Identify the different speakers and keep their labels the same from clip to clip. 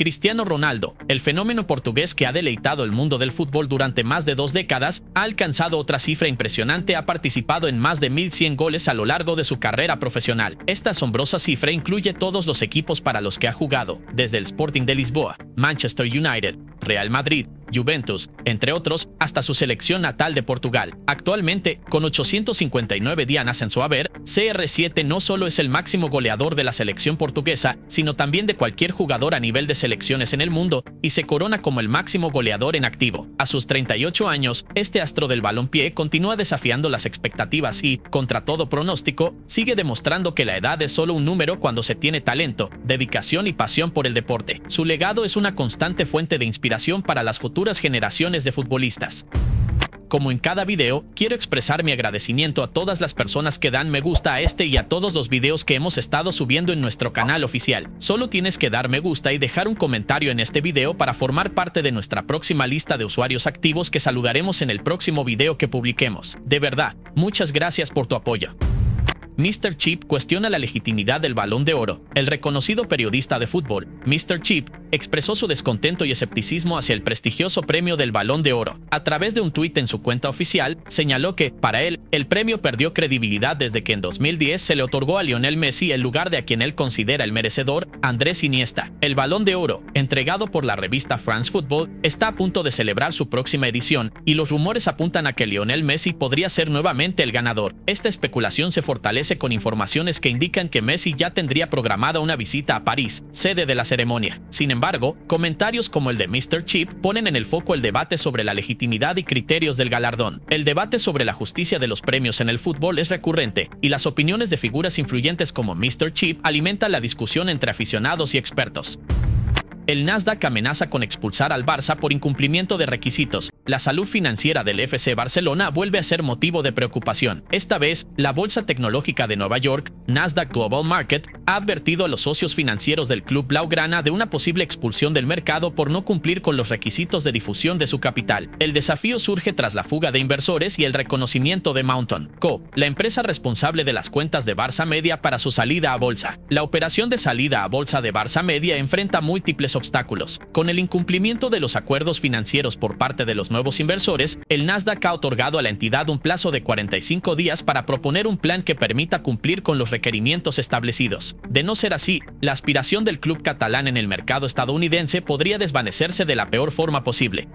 Speaker 1: Cristiano Ronaldo, el fenómeno portugués que ha deleitado el mundo del fútbol durante más de dos décadas, ha alcanzado otra cifra impresionante, ha participado en más de 1.100 goles a lo largo de su carrera profesional. Esta asombrosa cifra incluye todos los equipos para los que ha jugado, desde el Sporting de Lisboa, Manchester United, Real Madrid, Juventus, entre otros, hasta su selección natal de Portugal. Actualmente, con 859 dianas en su haber, CR7 no solo es el máximo goleador de la selección portuguesa, sino también de cualquier jugador a nivel de selecciones en el mundo, y se corona como el máximo goleador en activo. A sus 38 años, este astro del balompié continúa desafiando las expectativas y, contra todo pronóstico, sigue demostrando que la edad es solo un número cuando se tiene talento, dedicación y pasión por el deporte. Su legado es una constante fuente de inspiración para las futuras generaciones de futbolistas. Como en cada video, quiero expresar mi agradecimiento a todas las personas que dan me gusta a este y a todos los videos que hemos estado subiendo en nuestro canal oficial. Solo tienes que dar me gusta y dejar un comentario en este video para formar parte de nuestra próxima lista de usuarios activos que saludaremos en el próximo video que publiquemos. De verdad, muchas gracias por tu apoyo. Mr. Chip cuestiona la legitimidad del balón de oro. El reconocido periodista de fútbol, Mr. Chip, expresó su descontento y escepticismo hacia el prestigioso premio del Balón de Oro. A través de un tuit en su cuenta oficial, señaló que, para él, el premio perdió credibilidad desde que en 2010 se le otorgó a Lionel Messi el lugar de a quien él considera el merecedor, Andrés Iniesta. El Balón de Oro, entregado por la revista France Football, está a punto de celebrar su próxima edición, y los rumores apuntan a que Lionel Messi podría ser nuevamente el ganador. Esta especulación se fortalece con informaciones que indican que Messi ya tendría programada una visita a París, sede de la ceremonia. Sin sin embargo, comentarios como el de Mr. Chip ponen en el foco el debate sobre la legitimidad y criterios del galardón. El debate sobre la justicia de los premios en el fútbol es recurrente, y las opiniones de figuras influyentes como Mr. Chip alimentan la discusión entre aficionados y expertos el Nasdaq amenaza con expulsar al Barça por incumplimiento de requisitos, la salud financiera del FC Barcelona vuelve a ser motivo de preocupación. Esta vez, la Bolsa Tecnológica de Nueva York, Nasdaq Global Market, ha advertido a los socios financieros del club Blaugrana de una posible expulsión del mercado por no cumplir con los requisitos de difusión de su capital. El desafío surge tras la fuga de inversores y el reconocimiento de Mountain Co., la empresa responsable de las cuentas de Barça Media para su salida a bolsa. La operación de salida a bolsa de Barça Media enfrenta múltiples obstáculos, con el incumplimiento de los acuerdos financieros por parte de los nuevos nuevos inversores, el Nasdaq ha otorgado a la entidad un plazo de 45 días para proponer un plan que permita cumplir con los requerimientos establecidos. De no ser así, la aspiración del club catalán en el mercado estadounidense podría desvanecerse de la peor forma posible.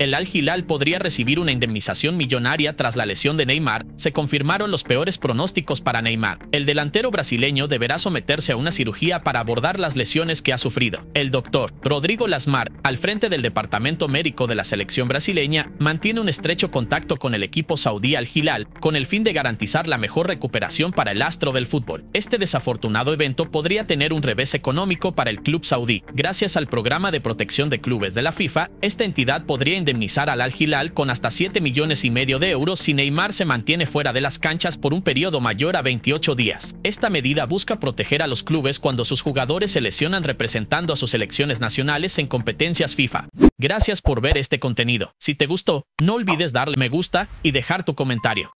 Speaker 1: El Al Hilal podría recibir una indemnización millonaria tras la lesión de Neymar, se confirmaron los peores pronósticos para Neymar. El delantero brasileño deberá someterse a una cirugía para abordar las lesiones que ha sufrido. El doctor Rodrigo Lasmar, al frente del departamento médico de la selección brasileña, mantiene un estrecho contacto con el equipo saudí Al Hilal con el fin de garantizar la mejor recuperación para el astro del fútbol. Este desafortunado evento podría tener un revés económico para el club saudí. Gracias al programa de protección de clubes de la FIFA, esta entidad podría indemnizar al Al Hilal con hasta 7 millones y medio de euros si Neymar se mantiene fuera de las canchas por un periodo mayor a 28 días. Esta medida busca proteger a los clubes cuando sus jugadores se lesionan representando a sus selecciones nacionales en competencias FIFA. Gracias por ver este contenido. Si te gustó, no olvides darle me gusta y dejar tu comentario.